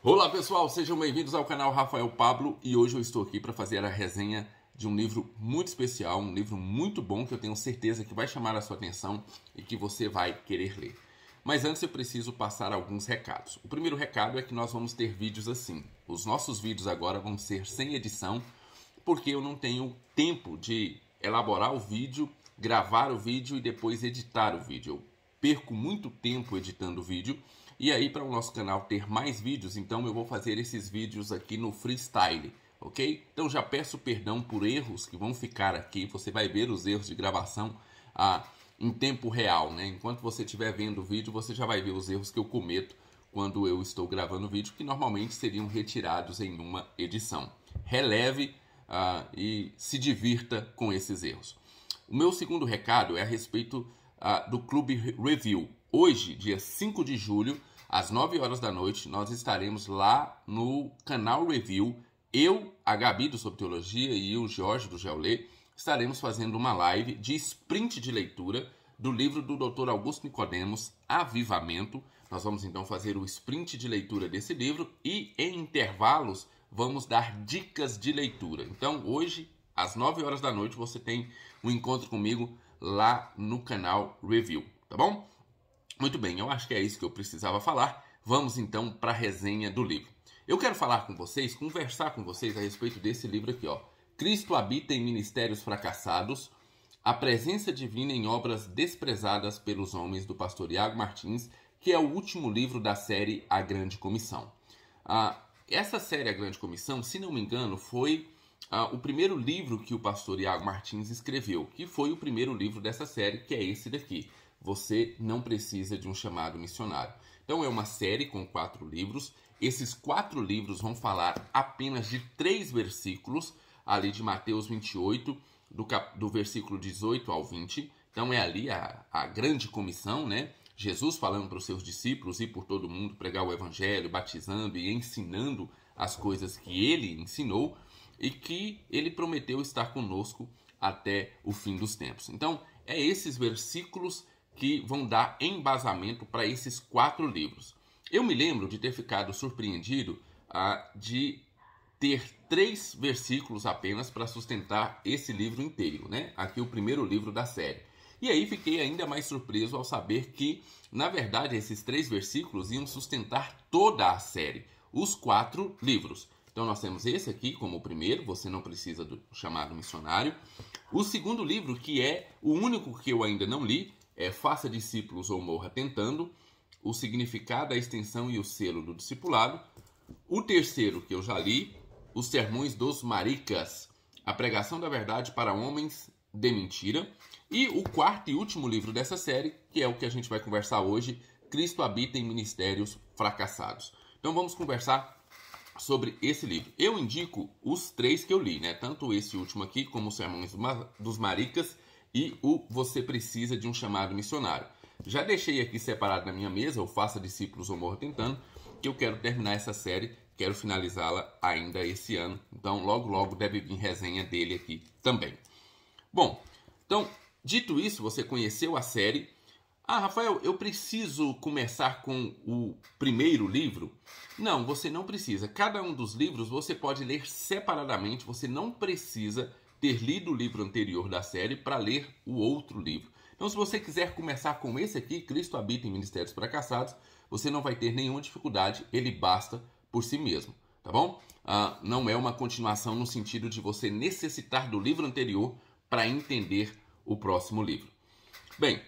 Olá pessoal, sejam bem-vindos ao canal Rafael Pablo e hoje eu estou aqui para fazer a resenha de um livro muito especial, um livro muito bom que eu tenho certeza que vai chamar a sua atenção e que você vai querer ler. Mas antes eu preciso passar alguns recados. O primeiro recado é que nós vamos ter vídeos assim. Os nossos vídeos agora vão ser sem edição, porque eu não tenho tempo de elaborar o vídeo, gravar o vídeo e depois editar o vídeo. Eu perco muito tempo editando o vídeo e aí, para o nosso canal ter mais vídeos, então eu vou fazer esses vídeos aqui no freestyle, ok? Então já peço perdão por erros que vão ficar aqui. Você vai ver os erros de gravação ah, em tempo real, né? Enquanto você estiver vendo o vídeo, você já vai ver os erros que eu cometo quando eu estou gravando o vídeo, que normalmente seriam retirados em uma edição. Releve ah, e se divirta com esses erros. O meu segundo recado é a respeito ah, do Clube Review. Hoje, dia 5 de julho, às 9 horas da noite, nós estaremos lá no canal Review. Eu, a Gabi do Sobre Teologia e o Jorge do Geolê estaremos fazendo uma live de sprint de leitura do livro do Dr. Augusto Nicodemos, Avivamento. Nós vamos então fazer o sprint de leitura desse livro e em intervalos vamos dar dicas de leitura. Então, hoje, às 9 horas da noite, você tem um encontro comigo lá no canal Review, tá bom? Muito bem, eu acho que é isso que eu precisava falar. Vamos então para a resenha do livro. Eu quero falar com vocês, conversar com vocês a respeito desse livro aqui, ó. Cristo habita em ministérios fracassados, a presença divina em obras desprezadas pelos homens do pastor Iago Martins, que é o último livro da série A Grande Comissão. Ah, essa série A Grande Comissão, se não me engano, foi ah, o primeiro livro que o pastor Iago Martins escreveu, que foi o primeiro livro dessa série, que é esse daqui você não precisa de um chamado missionário. Então é uma série com quatro livros. Esses quatro livros vão falar apenas de três versículos, ali de Mateus 28, do, cap... do versículo 18 ao 20. Então é ali a, a grande comissão, né? Jesus falando para os seus discípulos e por todo mundo pregar o evangelho, batizando e ensinando as coisas que ele ensinou e que ele prometeu estar conosco até o fim dos tempos. Então, é esses versículos que vão dar embasamento para esses quatro livros. Eu me lembro de ter ficado surpreendido ah, de ter três versículos apenas para sustentar esse livro inteiro, né? Aqui o primeiro livro da série. E aí fiquei ainda mais surpreso ao saber que, na verdade, esses três versículos iam sustentar toda a série, os quatro livros. Então nós temos esse aqui como o primeiro, você não precisa do chamado missionário. O segundo livro, que é o único que eu ainda não li, é, faça discípulos ou morra tentando, o significado, a extensão e o selo do discipulado. O terceiro, que eu já li, os sermões dos maricas, a pregação da verdade para homens de mentira. E o quarto e último livro dessa série, que é o que a gente vai conversar hoje, Cristo habita em ministérios fracassados. Então vamos conversar sobre esse livro. Eu indico os três que eu li, né? Tanto esse último aqui, como os Sermões dos Maricas e o Você Precisa de um Chamado Missionário. Já deixei aqui separado na minha mesa o Faça Discípulos ou Morra Tentando, que eu quero terminar essa série, quero finalizá-la ainda esse ano. Então, logo, logo deve vir resenha dele aqui também. Bom, então, dito isso, você conheceu a série. Ah, Rafael, eu preciso começar com o primeiro livro? Não, você não precisa. Cada um dos livros você pode ler separadamente, você não precisa ter lido o livro anterior da série para ler o outro livro. Então, se você quiser começar com esse aqui, Cristo habita em Ministérios Fracassados, você não vai ter nenhuma dificuldade, ele basta por si mesmo, tá bom? Ah, não é uma continuação no sentido de você necessitar do livro anterior para entender o próximo livro. Bem,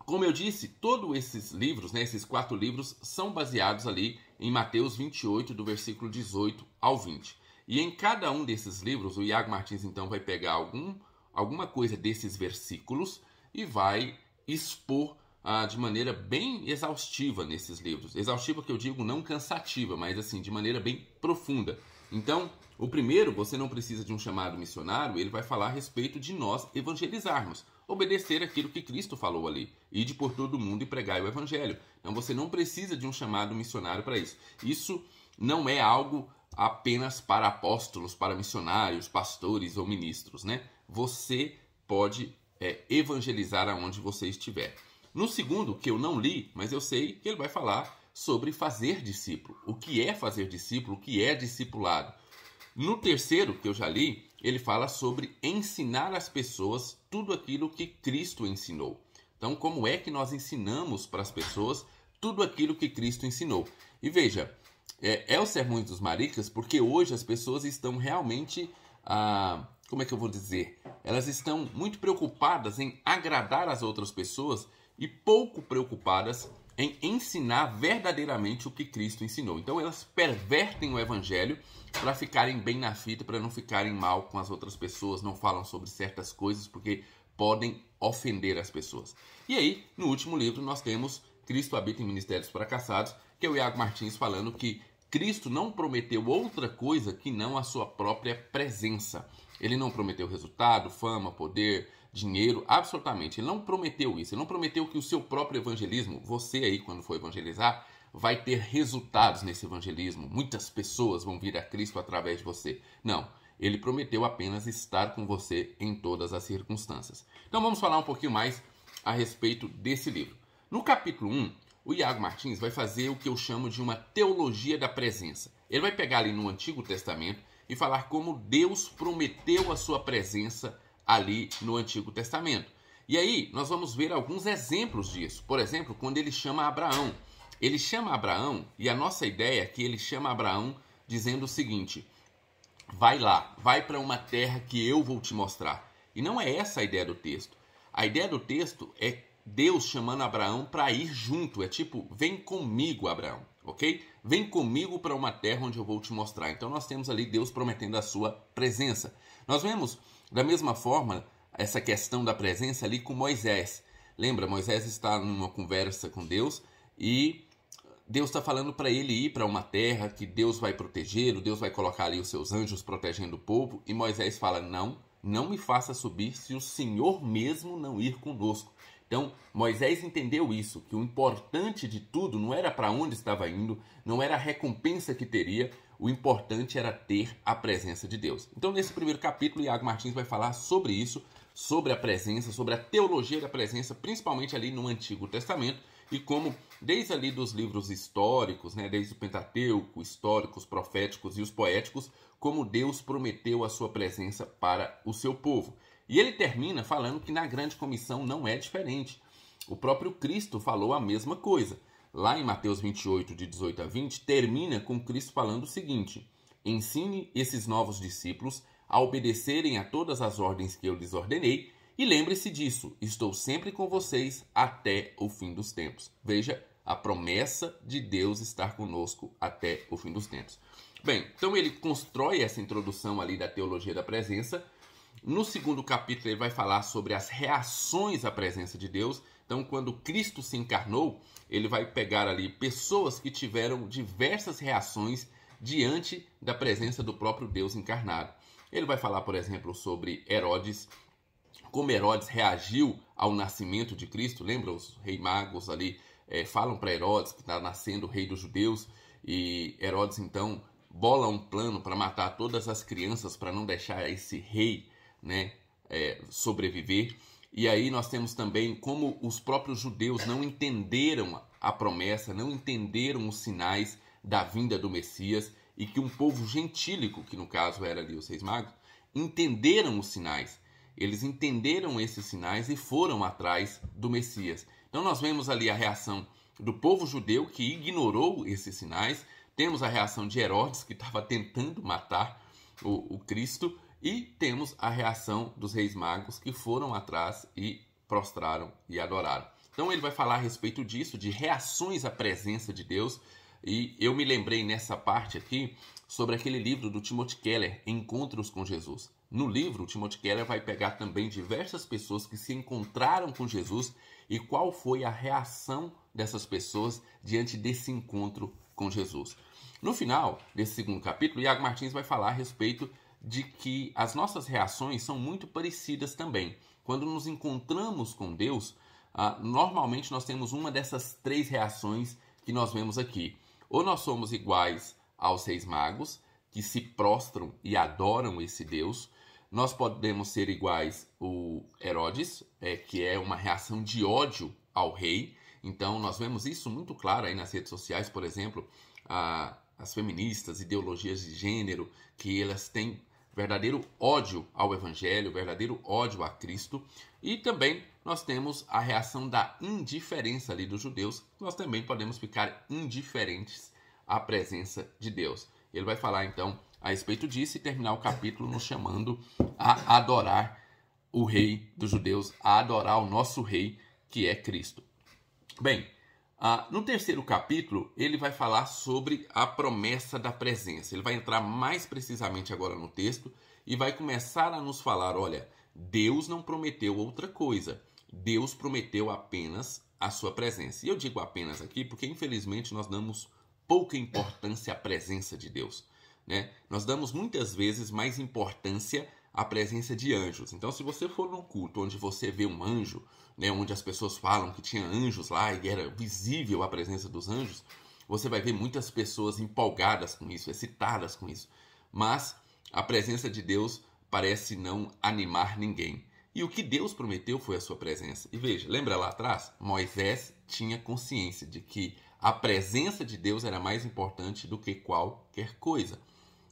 como eu disse, todos esses livros, né, esses quatro livros, são baseados ali em Mateus 28, do versículo 18 ao 20. E em cada um desses livros, o Iago Martins então vai pegar algum, alguma coisa desses versículos e vai expor ah, de maneira bem exaustiva nesses livros. Exaustiva que eu digo não cansativa, mas assim, de maneira bem profunda. Então, o primeiro, você não precisa de um chamado missionário, ele vai falar a respeito de nós evangelizarmos, obedecer aquilo que Cristo falou ali, de por todo mundo e pregar o evangelho. Então, você não precisa de um chamado missionário para isso. Isso não é algo apenas para apóstolos, para missionários, pastores ou ministros, né? Você pode é, evangelizar aonde você estiver. No segundo, que eu não li, mas eu sei que ele vai falar sobre fazer discípulo. O que é fazer discípulo? O que é discipulado? No terceiro, que eu já li, ele fala sobre ensinar as pessoas tudo aquilo que Cristo ensinou. Então, como é que nós ensinamos para as pessoas tudo aquilo que Cristo ensinou? E veja, é, é o sermão dos maricas, porque hoje as pessoas estão realmente. Ah, como é que eu vou dizer? Elas estão muito preocupadas em agradar as outras pessoas e pouco preocupadas em ensinar verdadeiramente o que Cristo ensinou. Então elas pervertem o evangelho para ficarem bem na fita, para não ficarem mal com as outras pessoas, não falam sobre certas coisas porque podem ofender as pessoas. E aí, no último livro nós temos Cristo habita em ministérios fracassados, que é o Iago Martins falando que Cristo não prometeu outra coisa que não a sua própria presença. Ele não prometeu resultado, fama, poder, dinheiro, absolutamente. Ele não prometeu isso. Ele não prometeu que o seu próprio evangelismo, você aí quando for evangelizar, vai ter resultados nesse evangelismo. Muitas pessoas vão vir a Cristo através de você. Não. Ele prometeu apenas estar com você em todas as circunstâncias. Então vamos falar um pouquinho mais a respeito desse livro. No capítulo 1, o Iago Martins vai fazer o que eu chamo de uma teologia da presença. Ele vai pegar ali no Antigo Testamento e falar como Deus prometeu a sua presença ali no Antigo Testamento. E aí, nós vamos ver alguns exemplos disso. Por exemplo, quando ele chama Abraão. Ele chama Abraão, e a nossa ideia é que ele chama Abraão dizendo o seguinte: vai lá, vai para uma terra que eu vou te mostrar. E não é essa a ideia do texto. A ideia do texto é Deus chamando Abraão para ir junto. É tipo, vem comigo, Abraão, ok? Vem comigo para uma terra onde eu vou te mostrar. Então nós temos ali Deus prometendo a sua presença. Nós vemos da mesma forma essa questão da presença ali com Moisés. Lembra, Moisés está numa conversa com Deus e Deus está falando para ele ir para uma terra que Deus vai proteger. O Deus vai colocar ali os seus anjos protegendo o povo. E Moisés fala: Não, não me faça subir se o Senhor mesmo não ir conosco. Então, Moisés entendeu isso, que o importante de tudo não era para onde estava indo, não era a recompensa que teria, o importante era ter a presença de Deus. Então, nesse primeiro capítulo, Iago Martins vai falar sobre isso, sobre a presença, sobre a teologia da presença, principalmente ali no Antigo Testamento, e como desde ali dos livros históricos, né, desde o Pentateuco, históricos, proféticos e os poéticos, como Deus prometeu a sua presença para o seu povo. E ele termina falando que na grande comissão não é diferente. O próprio Cristo falou a mesma coisa. Lá em Mateus 28, de 18 a 20, termina com Cristo falando o seguinte: Ensine esses novos discípulos a obedecerem a todas as ordens que eu lhes ordenei, e lembre-se disso, estou sempre com vocês até o fim dos tempos. Veja a promessa de Deus estar conosco até o fim dos tempos. Bem, então ele constrói essa introdução ali da teologia da presença no segundo capítulo, ele vai falar sobre as reações à presença de Deus. Então, quando Cristo se encarnou, ele vai pegar ali pessoas que tiveram diversas reações diante da presença do próprio Deus encarnado. Ele vai falar, por exemplo, sobre Herodes, como Herodes reagiu ao nascimento de Cristo. Lembra os rei magos ali é, falam para Herodes que está nascendo o rei dos judeus e Herodes então bola um plano para matar todas as crianças para não deixar esse rei né, é, sobreviver. E aí nós temos também como os próprios judeus não entenderam a promessa, não entenderam os sinais da vinda do Messias e que um povo gentílico, que no caso era ali os reis magos, entenderam os sinais. Eles entenderam esses sinais e foram atrás do Messias. Então nós vemos ali a reação do povo judeu que ignorou esses sinais. Temos a reação de Herodes, que estava tentando matar o, o Cristo. E temos a reação dos reis magos que foram atrás e prostraram e adoraram. Então ele vai falar a respeito disso, de reações à presença de Deus. E eu me lembrei nessa parte aqui sobre aquele livro do Timothy Keller, Encontros com Jesus. No livro, o Timothy Keller vai pegar também diversas pessoas que se encontraram com Jesus e qual foi a reação dessas pessoas diante desse encontro com Jesus. No final desse segundo capítulo, Iago Martins vai falar a respeito de que as nossas reações são muito parecidas também. Quando nos encontramos com Deus, ah, normalmente nós temos uma dessas três reações que nós vemos aqui. Ou nós somos iguais aos seis magos, que se prostram e adoram esse Deus. Nós podemos ser iguais o Herodes, é, que é uma reação de ódio ao rei. Então, nós vemos isso muito claro aí nas redes sociais, por exemplo, a, ah, as feministas, ideologias de gênero, que elas têm verdadeiro ódio ao Evangelho, verdadeiro ódio a Cristo. E também nós temos a reação da indiferença ali dos judeus. Nós também podemos ficar indiferentes à presença de Deus. Ele vai falar então a respeito disso e terminar o capítulo nos chamando a adorar o Rei dos judeus, a adorar o nosso Rei que é Cristo. Bem, ah, no terceiro capítulo, ele vai falar sobre a promessa da presença. Ele vai entrar mais precisamente agora no texto e vai começar a nos falar: olha, Deus não prometeu outra coisa, Deus prometeu apenas a sua presença. E eu digo apenas aqui porque, infelizmente, nós damos pouca importância à presença de Deus. Né? Nós damos muitas vezes mais importância a presença de anjos. Então, se você for num culto onde você vê um anjo, né, onde as pessoas falam que tinha anjos lá e era visível a presença dos anjos, você vai ver muitas pessoas empolgadas com isso, excitadas com isso. Mas a presença de Deus parece não animar ninguém. E o que Deus prometeu foi a sua presença. E veja, lembra lá atrás? Moisés tinha consciência de que a presença de Deus era mais importante do que qualquer coisa.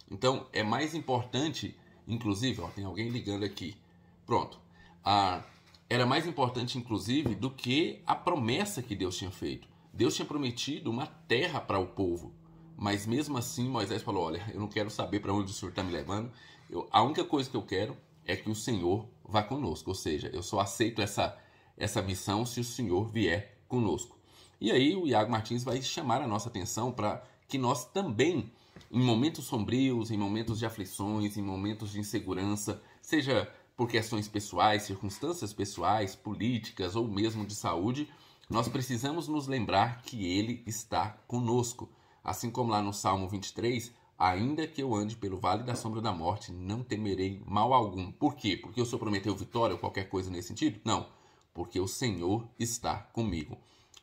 Então, é mais importante Inclusive, ó, tem alguém ligando aqui. Pronto. Ah, era mais importante, inclusive, do que a promessa que Deus tinha feito. Deus tinha prometido uma terra para o povo. Mas mesmo assim, Moisés falou: Olha, eu não quero saber para onde o Senhor está me levando. Eu, a única coisa que eu quero é que o Senhor vá conosco. Ou seja, eu só aceito essa, essa missão se o Senhor vier conosco. E aí o Iago Martins vai chamar a nossa atenção para que nós também em momentos sombrios, em momentos de aflições, em momentos de insegurança, seja por questões pessoais, circunstâncias pessoais, políticas ou mesmo de saúde, nós precisamos nos lembrar que Ele está conosco. Assim como lá no Salmo 23, ainda que eu ande pelo vale da sombra da morte, não temerei mal algum. Por quê? Porque o Senhor prometeu vitória ou qualquer coisa nesse sentido? Não, porque o Senhor está comigo.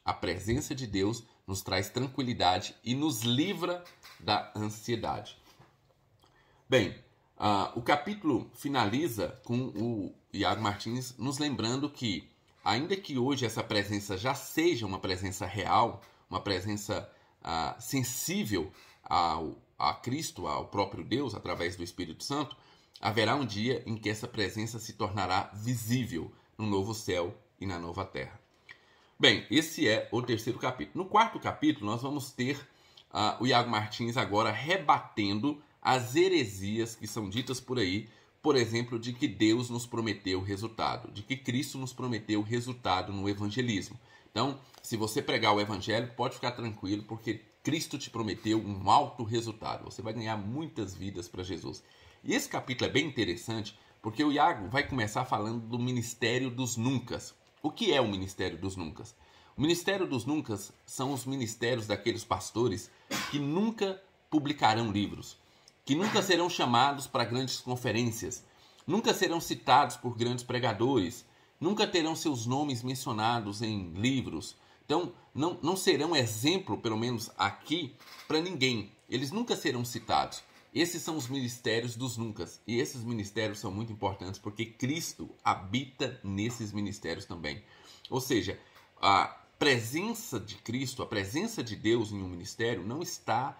A presença de Deus nos traz tranquilidade e nos livra da ansiedade. Bem, uh, o capítulo finaliza com o Iago Martins nos lembrando que, ainda que hoje essa presença já seja uma presença real, uma presença uh, sensível ao, a Cristo, ao próprio Deus, através do Espírito Santo, haverá um dia em que essa presença se tornará visível no novo céu e na nova terra. Bem, esse é o terceiro capítulo. No quarto capítulo, nós vamos ter uh, o Iago Martins agora rebatendo as heresias que são ditas por aí, por exemplo, de que Deus nos prometeu resultado, de que Cristo nos prometeu resultado no evangelismo. Então, se você pregar o evangelho, pode ficar tranquilo, porque Cristo te prometeu um alto resultado. Você vai ganhar muitas vidas para Jesus. E esse capítulo é bem interessante, porque o Iago vai começar falando do ministério dos nuncas. O que é o ministério dos Nuncas? O ministério dos Nuncas são os ministérios daqueles pastores que nunca publicarão livros, que nunca serão chamados para grandes conferências, nunca serão citados por grandes pregadores, nunca terão seus nomes mencionados em livros. Então, não, não serão exemplo, pelo menos aqui, para ninguém. Eles nunca serão citados. Esses são os ministérios dos nunca. E esses ministérios são muito importantes porque Cristo habita nesses ministérios também. Ou seja, a presença de Cristo, a presença de Deus em um ministério não está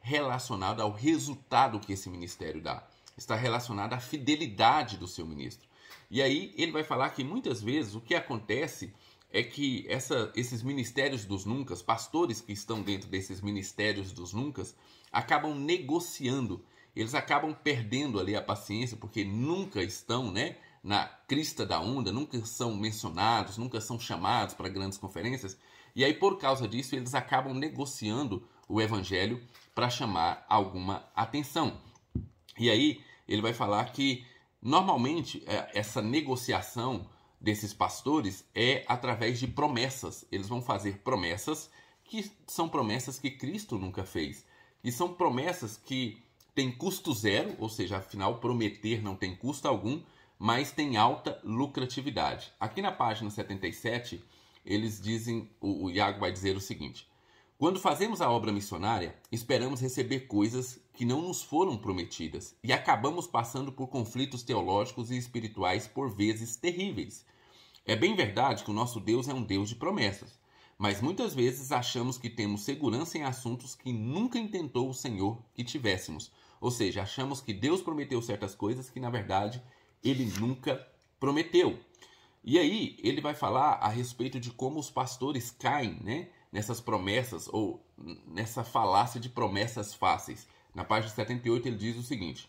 relacionada ao resultado que esse ministério dá. Está relacionada à fidelidade do seu ministro. E aí ele vai falar que muitas vezes o que acontece é que essa, esses ministérios dos Nuncas, pastores que estão dentro desses ministérios dos Nuncas, acabam negociando, eles acabam perdendo ali a paciência, porque nunca estão né, na crista da onda, nunca são mencionados, nunca são chamados para grandes conferências, e aí por causa disso eles acabam negociando o evangelho para chamar alguma atenção. E aí ele vai falar que normalmente é, essa negociação desses pastores é através de promessas. Eles vão fazer promessas que são promessas que Cristo nunca fez. E são promessas que têm custo zero, ou seja, afinal, prometer não tem custo algum, mas tem alta lucratividade. Aqui na página 77, eles dizem, o, o Iago vai dizer o seguinte: Quando fazemos a obra missionária, esperamos receber coisas que não nos foram prometidas e acabamos passando por conflitos teológicos e espirituais por vezes terríveis. É bem verdade que o nosso Deus é um Deus de promessas, mas muitas vezes achamos que temos segurança em assuntos que nunca intentou o Senhor que tivéssemos. Ou seja, achamos que Deus prometeu certas coisas que na verdade ele nunca prometeu. E aí ele vai falar a respeito de como os pastores caem, né, nessas promessas ou nessa falácia de promessas fáceis. Na página 78 ele diz o seguinte: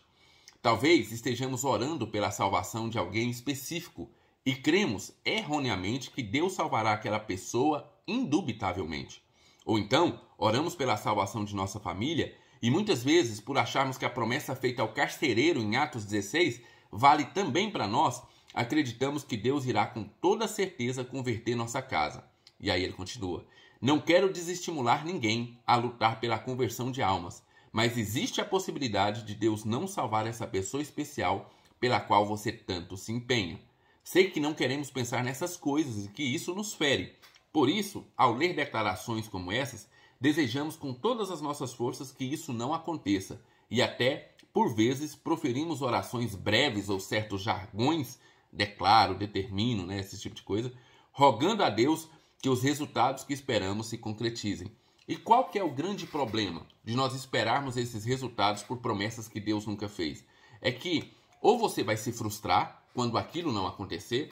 Talvez estejamos orando pela salvação de alguém específico e cremos erroneamente que Deus salvará aquela pessoa indubitavelmente. Ou então, oramos pela salvação de nossa família e muitas vezes, por acharmos que a promessa feita ao carcereiro em Atos 16 vale também para nós, acreditamos que Deus irá com toda certeza converter nossa casa. E aí ele continua: Não quero desestimular ninguém a lutar pela conversão de almas, mas existe a possibilidade de Deus não salvar essa pessoa especial pela qual você tanto se empenha. Sei que não queremos pensar nessas coisas e que isso nos fere. Por isso, ao ler declarações como essas, desejamos com todas as nossas forças que isso não aconteça e até, por vezes, proferimos orações breves ou certos jargões, declaro, determino, né, esse tipo de coisa, rogando a Deus que os resultados que esperamos se concretizem. E qual que é o grande problema de nós esperarmos esses resultados por promessas que Deus nunca fez? É que ou você vai se frustrar quando aquilo não acontecer,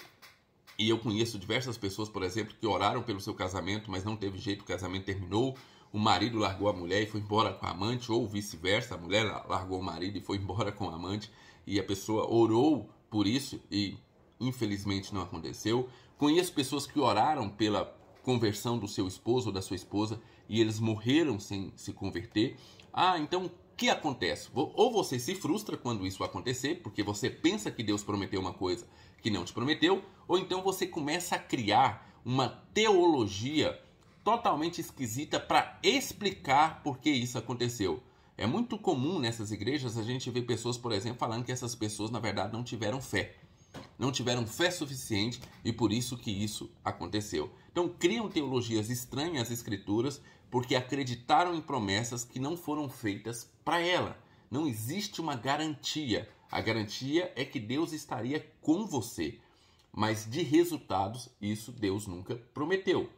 e eu conheço diversas pessoas, por exemplo, que oraram pelo seu casamento, mas não teve jeito, o casamento terminou, o marido largou a mulher e foi embora com a amante, ou vice-versa, a mulher largou o marido e foi embora com a amante, e a pessoa orou por isso e infelizmente não aconteceu. Conheço pessoas que oraram pela conversão do seu esposo ou da sua esposa e eles morreram sem se converter. Ah, então que acontece? Ou você se frustra quando isso acontecer, porque você pensa que Deus prometeu uma coisa que não te prometeu, ou então você começa a criar uma teologia totalmente esquisita para explicar por que isso aconteceu. É muito comum nessas igrejas a gente ver pessoas, por exemplo, falando que essas pessoas na verdade não tiveram fé. Não tiveram fé suficiente e por isso que isso aconteceu. Então criam teologias estranhas às escrituras porque acreditaram em promessas que não foram feitas para ela. Não existe uma garantia. A garantia é que Deus estaria com você, mas de resultados, isso Deus nunca prometeu.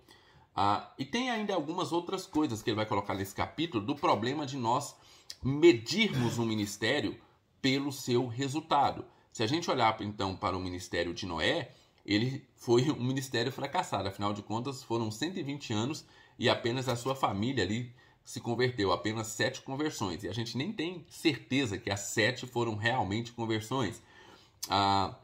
Ah, e tem ainda algumas outras coisas que ele vai colocar nesse capítulo do problema de nós medirmos um ministério pelo seu resultado. Se a gente olhar então para o ministério de Noé, ele foi um ministério fracassado. Afinal de contas, foram 120 anos e apenas a sua família ali se converteu, apenas sete conversões. E a gente nem tem certeza que as sete foram realmente conversões. Ah,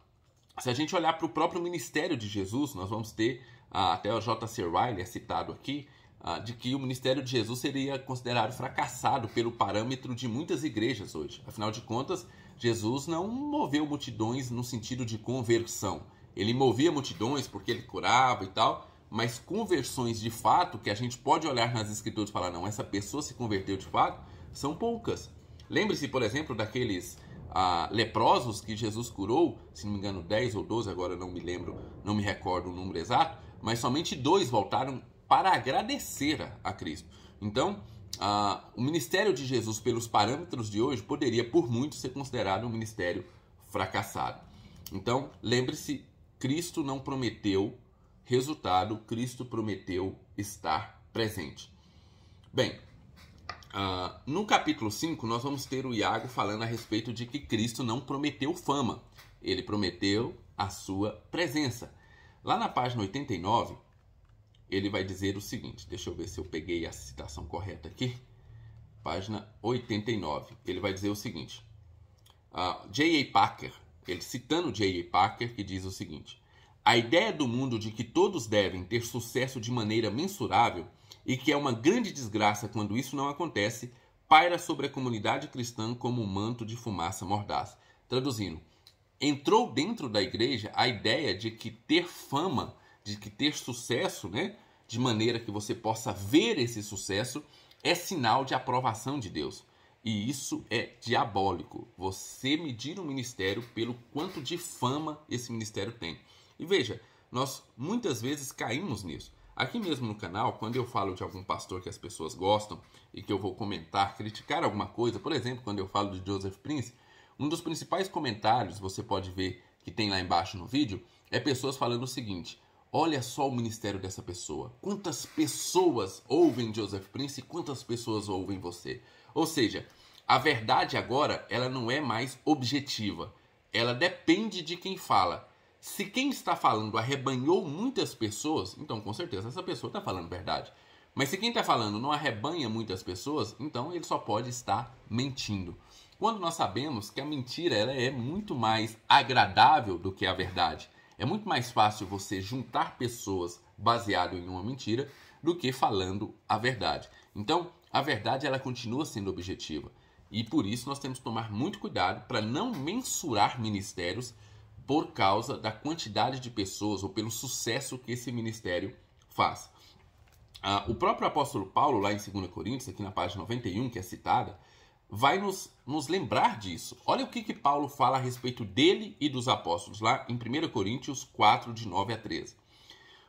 se a gente olhar para o próprio ministério de Jesus, nós vamos ter, ah, até o J.C. Riley é citado aqui, ah, de que o ministério de Jesus seria considerado fracassado pelo parâmetro de muitas igrejas hoje. Afinal de contas, Jesus não moveu multidões no sentido de conversão. Ele movia multidões porque ele curava e tal, mas conversões de fato, que a gente pode olhar nas escrituras e falar, não, essa pessoa se converteu de fato, são poucas. Lembre-se, por exemplo, daqueles ah, leprosos que Jesus curou, se não me engano, 10 ou 12, agora não me lembro, não me recordo o número exato, mas somente dois voltaram para agradecer a, a Cristo. Então, ah, o ministério de Jesus, pelos parâmetros de hoje, poderia por muito ser considerado um ministério fracassado. Então, lembre-se Cristo não prometeu resultado, Cristo prometeu estar presente. Bem, uh, no capítulo 5, nós vamos ter o Iago falando a respeito de que Cristo não prometeu fama, ele prometeu a sua presença. Lá na página 89, ele vai dizer o seguinte: deixa eu ver se eu peguei a citação correta aqui. Página 89, ele vai dizer o seguinte: uh, ah, J.A. Packer ele citando J.J. Parker, que diz o seguinte: A ideia do mundo de que todos devem ter sucesso de maneira mensurável e que é uma grande desgraça quando isso não acontece, paira sobre a comunidade cristã como um manto de fumaça mordaz. Traduzindo, entrou dentro da igreja a ideia de que ter fama, de que ter sucesso, né, de maneira que você possa ver esse sucesso, é sinal de aprovação de Deus. E isso é diabólico. Você medir um ministério pelo quanto de fama esse ministério tem. E veja, nós muitas vezes caímos nisso. Aqui mesmo no canal, quando eu falo de algum pastor que as pessoas gostam e que eu vou comentar, criticar alguma coisa, por exemplo, quando eu falo de Joseph Prince, um dos principais comentários você pode ver que tem lá embaixo no vídeo é pessoas falando o seguinte: Olha só o ministério dessa pessoa. Quantas pessoas ouvem Joseph Prince e quantas pessoas ouvem você? Ou seja, a verdade agora ela não é mais objetiva. Ela depende de quem fala. Se quem está falando arrebanhou muitas pessoas, então com certeza essa pessoa está falando verdade. Mas se quem está falando não arrebanha muitas pessoas, então ele só pode estar mentindo. Quando nós sabemos que a mentira ela é muito mais agradável do que a verdade. É muito mais fácil você juntar pessoas baseado em uma mentira do que falando a verdade. Então, a verdade ela continua sendo objetiva. E por isso nós temos que tomar muito cuidado para não mensurar ministérios por causa da quantidade de pessoas ou pelo sucesso que esse ministério faz. Ah, o próprio apóstolo Paulo, lá em 2 Coríntios, aqui na página 91, que é citada, vai nos, nos lembrar disso. Olha o que, que Paulo fala a respeito dele e dos apóstolos, lá em 1 Coríntios 4, de 9 a 13.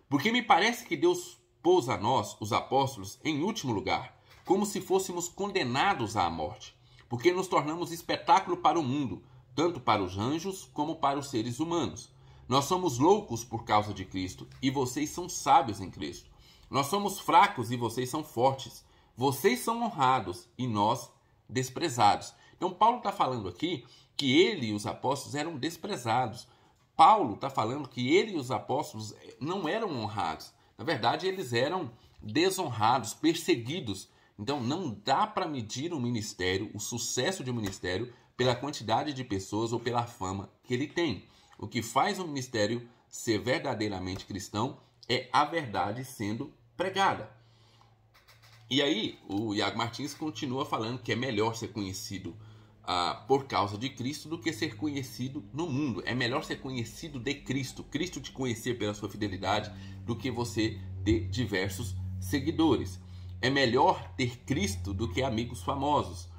Porque me parece que Deus pôs a nós, os apóstolos, em último lugar como se fôssemos condenados à morte, porque nos tornamos espetáculo para o mundo, tanto para os anjos como para os seres humanos. Nós somos loucos por causa de Cristo, e vocês são sábios em Cristo. Nós somos fracos e vocês são fortes. Vocês são honrados e nós desprezados. Então, Paulo está falando aqui que ele e os apóstolos eram desprezados. Paulo está falando que ele e os apóstolos eh, não eram honrados. Na verdade, eles eram desonrados, perseguidos então não dá para medir o um ministério, o sucesso de um ministério, pela quantidade de pessoas ou pela fama que ele tem. O que faz um ministério ser verdadeiramente cristão é a verdade sendo pregada. E aí o Iago Martins continua falando que é melhor ser conhecido ah, por causa de Cristo do que ser conhecido no mundo. É melhor ser conhecido de Cristo, Cristo te conhecer pela sua fidelidade, do que você ter diversos seguidores. É melhor ter Cristo do que amigos famosos.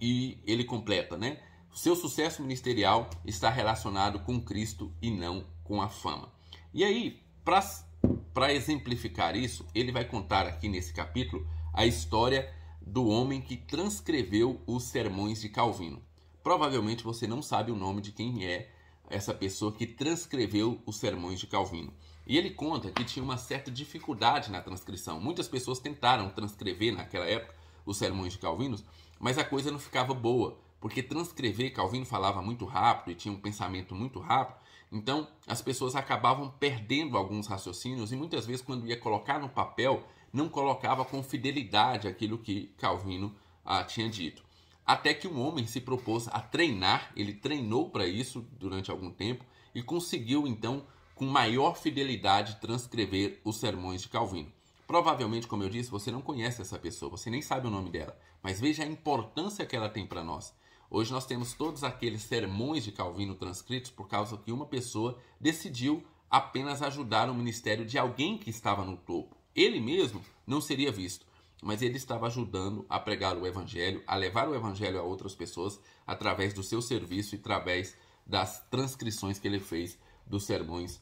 E ele completa, né? Seu sucesso ministerial está relacionado com Cristo e não com a fama. E aí, para exemplificar isso, ele vai contar aqui nesse capítulo a história do homem que transcreveu os sermões de Calvino. Provavelmente você não sabe o nome de quem é essa pessoa que transcreveu os sermões de Calvino. E ele conta que tinha uma certa dificuldade na transcrição. Muitas pessoas tentaram transcrever naquela época os sermões de Calvinos, mas a coisa não ficava boa, porque transcrever, Calvino falava muito rápido e tinha um pensamento muito rápido, então as pessoas acabavam perdendo alguns raciocínios e muitas vezes, quando ia colocar no papel, não colocava com fidelidade aquilo que Calvino ah, tinha dito. Até que um homem se propôs a treinar, ele treinou para isso durante algum tempo e conseguiu então com maior fidelidade transcrever os sermões de Calvino. Provavelmente, como eu disse, você não conhece essa pessoa, você nem sabe o nome dela, mas veja a importância que ela tem para nós. Hoje nós temos todos aqueles sermões de Calvino transcritos por causa que uma pessoa decidiu apenas ajudar o ministério de alguém que estava no topo. Ele mesmo não seria visto, mas ele estava ajudando a pregar o evangelho, a levar o evangelho a outras pessoas através do seu serviço e através das transcrições que ele fez dos sermões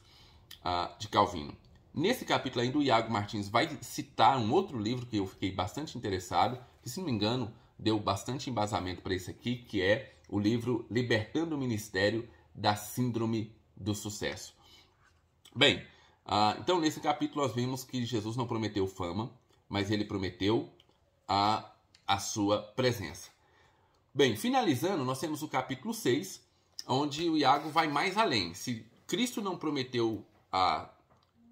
de Calvino. Nesse capítulo ainda, o Iago Martins vai citar um outro livro que eu fiquei bastante interessado, que, se não me engano, deu bastante embasamento para esse aqui, que é o livro Libertando o Ministério da Síndrome do Sucesso. Bem, ah, então nesse capítulo nós vimos que Jesus não prometeu fama, mas ele prometeu a, a sua presença. Bem, finalizando, nós temos o capítulo 6, onde o Iago vai mais além. Se Cristo não prometeu a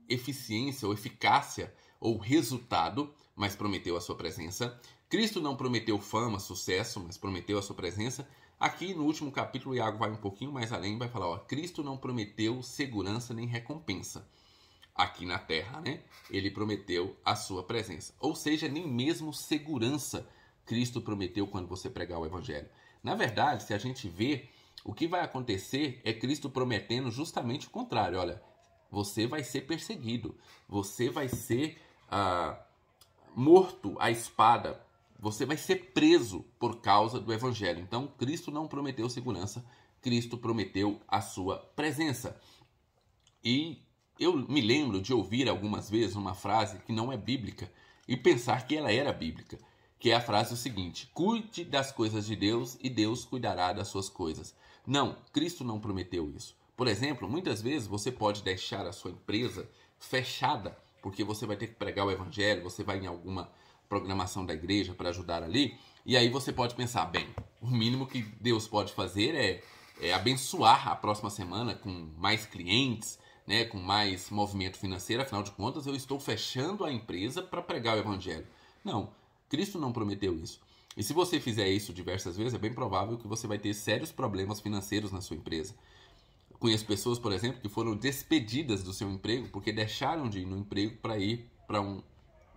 eficiência ou eficácia ou resultado, mas prometeu a sua presença. Cristo não prometeu fama, sucesso, mas prometeu a sua presença. Aqui no último capítulo, Iago vai um pouquinho mais além, vai falar: ó, Cristo não prometeu segurança nem recompensa aqui na terra, né? Ele prometeu a sua presença. Ou seja, nem mesmo segurança Cristo prometeu quando você pregar o evangelho. Na verdade, se a gente vê, o que vai acontecer é Cristo prometendo justamente o contrário. Olha, você vai ser perseguido. Você vai ser ah, morto à espada. Você vai ser preso por causa do evangelho. Então, Cristo não prometeu segurança, Cristo prometeu a sua presença. E eu me lembro de ouvir algumas vezes uma frase que não é bíblica e pensar que ela era bíblica, que é a frase o seguinte: cuide das coisas de Deus e Deus cuidará das suas coisas. Não, Cristo não prometeu isso. Por exemplo, muitas vezes você pode deixar a sua empresa fechada, porque você vai ter que pregar o evangelho, você vai em alguma programação da igreja para ajudar ali, e aí você pode pensar, bem, o mínimo que Deus pode fazer é, é abençoar a próxima semana com mais clientes, né, com mais movimento financeiro, afinal de contas eu estou fechando a empresa para pregar o evangelho. Não, Cristo não prometeu isso. E se você fizer isso diversas vezes, é bem provável que você vai ter sérios problemas financeiros na sua empresa. Conheço pessoas, por exemplo, que foram despedidas do seu emprego porque deixaram de ir no emprego para ir para um,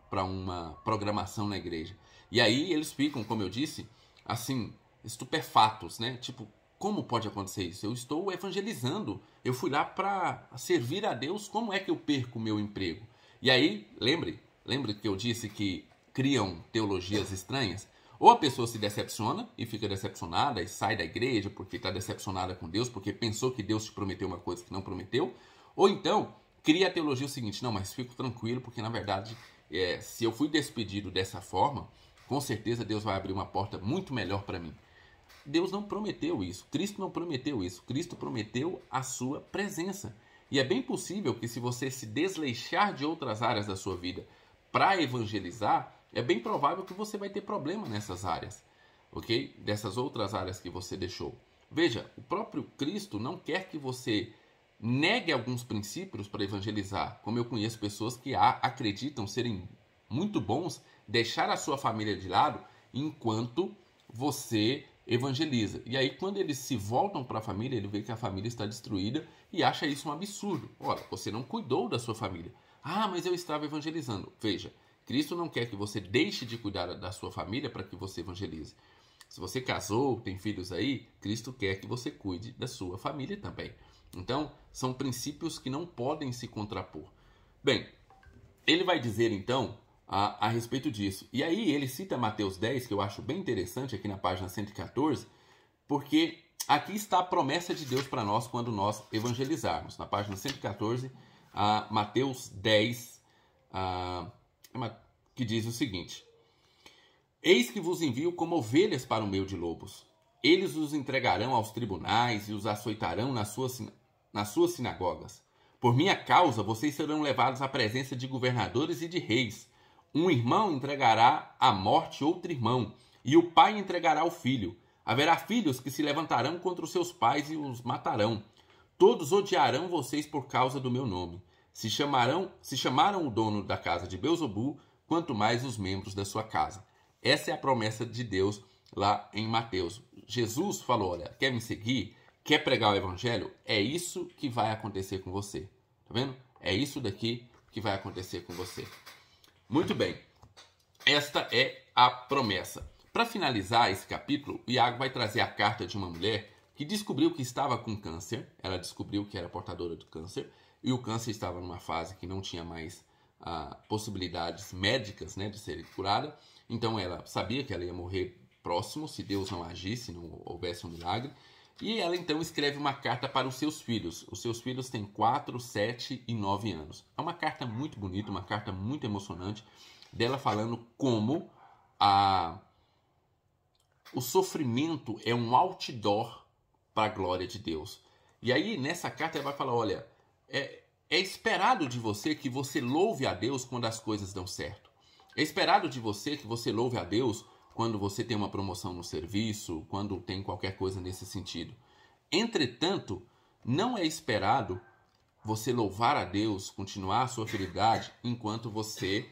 para uma programação na igreja. E aí eles ficam, como eu disse, assim, estupefatos, né? Tipo, como pode acontecer isso? Eu estou evangelizando, eu fui lá para servir a Deus, como é que eu perco meu emprego? E aí, lembre, lembre que eu disse que criam teologias estranhas? Ou a pessoa se decepciona e fica decepcionada e sai da igreja porque está decepcionada com Deus, porque pensou que Deus te prometeu uma coisa que não prometeu. Ou então cria a teologia o seguinte: não, mas fico tranquilo porque na verdade, é, se eu fui despedido dessa forma, com certeza Deus vai abrir uma porta muito melhor para mim. Deus não prometeu isso, Cristo não prometeu isso, Cristo prometeu a sua presença. E é bem possível que, se você se desleixar de outras áreas da sua vida para evangelizar, é bem provável que você vai ter problema nessas áreas, ok? Dessas outras áreas que você deixou. Veja, o próprio Cristo não quer que você negue alguns princípios para evangelizar, como eu conheço pessoas que acreditam serem muito bons deixar a sua família de lado enquanto você evangeliza. E aí, quando eles se voltam para a família, ele vê que a família está destruída e acha isso um absurdo. Ora, você não cuidou da sua família. Ah, mas eu estava evangelizando. Veja, Cristo não quer que você deixe de cuidar da sua família para que você evangelize. Se você casou, tem filhos aí, Cristo quer que você cuide da sua família também. Então, são princípios que não podem se contrapor. Bem, ele vai dizer então a, a, respeito disso. E aí ele cita Mateus 10, que eu acho bem interessante aqui na página 114, porque aqui está a promessa de Deus para nós quando nós evangelizarmos. Na página 114, a Mateus 10, a, que diz o seguinte: Eis que vos envio como ovelhas para o meio de lobos. Eles os entregarão aos tribunais e os açoitarão nas suas, nas suas sinagogas. Por minha causa, vocês serão levados à presença de governadores e de reis. Um irmão entregará à morte outro irmão, e o pai entregará o filho. Haverá filhos que se levantarão contra os seus pais e os matarão. Todos odiarão vocês por causa do meu nome. Se chamarão, se chamaram o dono da casa de Beuzebu, quanto mais os membros da sua casa. Essa é a promessa de Deus lá em Mateus. Jesus falou: olha, quer me seguir? Quer pregar o evangelho? É isso que vai acontecer com você. Tá vendo? É isso daqui que vai acontecer com você. Muito bem. Esta é a promessa. Para finalizar esse capítulo, o Iago vai trazer a carta de uma mulher que descobriu que estava com câncer. Ela descobriu que era portadora do câncer e o câncer estava numa fase que não tinha mais ah, possibilidades médicas né, de ser curada. Então ela sabia que ela ia morrer próximo se Deus não agisse, não houvesse um milagre. E ela então escreve uma carta para os seus filhos. Os seus filhos têm 4, 7 e 9 anos. É uma carta muito bonita, uma carta muito emocionante, dela falando como a o sofrimento é um outdoor para a glória de Deus. E aí nessa carta ela vai falar, olha, é, é esperado de você que você louve a Deus quando as coisas dão certo. É esperado de você que você louve a Deus quando você tem uma promoção no serviço, quando tem qualquer coisa nesse sentido. Entretanto, não é esperado você louvar a Deus, continuar a sua fidelidade, enquanto você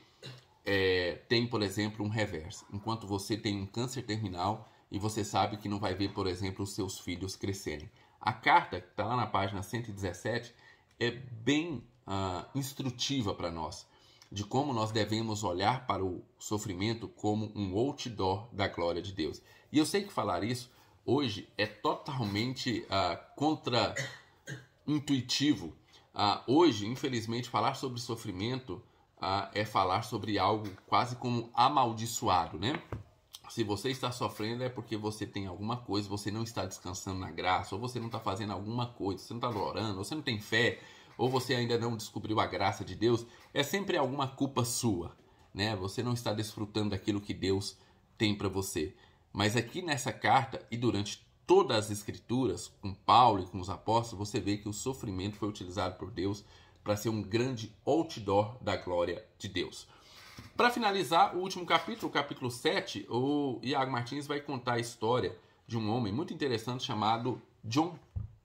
é, tem, por exemplo, um reverso. Enquanto você tem um câncer terminal e você sabe que não vai ver, por exemplo, os seus filhos crescerem. A carta, que está lá na página 117, é bem ah, instrutiva para nós, de como nós devemos olhar para o sofrimento como um outdoor da glória de Deus. E eu sei que falar isso hoje é totalmente ah, contra-intuitivo. Ah, hoje, infelizmente, falar sobre sofrimento ah, é falar sobre algo quase como amaldiçoado, né? Se você está sofrendo é porque você tem alguma coisa, você não está descansando na graça, ou você não está fazendo alguma coisa, você não está orando, ou você não tem fé, ou você ainda não descobriu a graça de Deus. É sempre alguma culpa sua, né? Você não está desfrutando daquilo que Deus tem para você. Mas aqui nessa carta e durante todas as escrituras, com Paulo e com os apóstolos, você vê que o sofrimento foi utilizado por Deus para ser um grande outdoor da glória de Deus. Para finalizar, o último capítulo, o capítulo 7, o Iago Martins vai contar a história de um homem muito interessante chamado John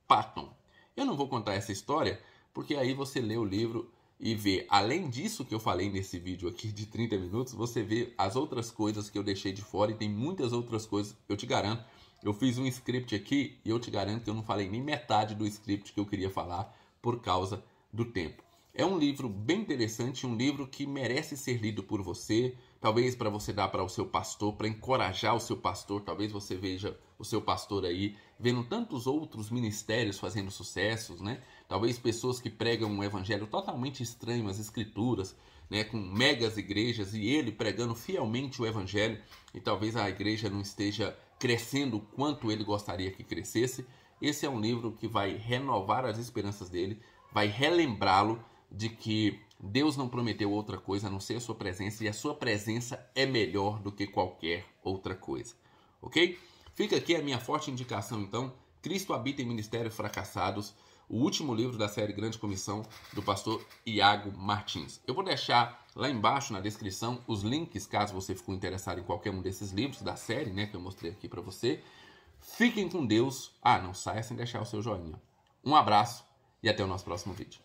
Patton. Eu não vou contar essa história, porque aí você lê o livro e vê, além disso que eu falei nesse vídeo aqui de 30 minutos, você vê as outras coisas que eu deixei de fora e tem muitas outras coisas, eu te garanto. Eu fiz um script aqui e eu te garanto que eu não falei nem metade do script que eu queria falar por causa do tempo. É um livro bem interessante, um livro que merece ser lido por você, talvez para você dar para o seu pastor, para encorajar o seu pastor, talvez você veja o seu pastor aí vendo tantos outros ministérios fazendo sucessos, né? Talvez pessoas que pregam um evangelho totalmente estranho às escrituras, né, com megas igrejas e ele pregando fielmente o evangelho, e talvez a igreja não esteja crescendo o quanto ele gostaria que crescesse. Esse é um livro que vai renovar as esperanças dele, vai relembrá-lo de que Deus não prometeu outra coisa a não ser a sua presença e a sua presença é melhor do que qualquer outra coisa, ok? Fica aqui a minha forte indicação então: Cristo habita em Ministério Fracassados, o último livro da série Grande Comissão do pastor Iago Martins. Eu vou deixar lá embaixo na descrição os links caso você ficou interessado em qualquer um desses livros da série, né, que eu mostrei aqui para você. Fiquem com Deus. Ah, não saia sem deixar o seu joinha. Um abraço e até o nosso próximo vídeo.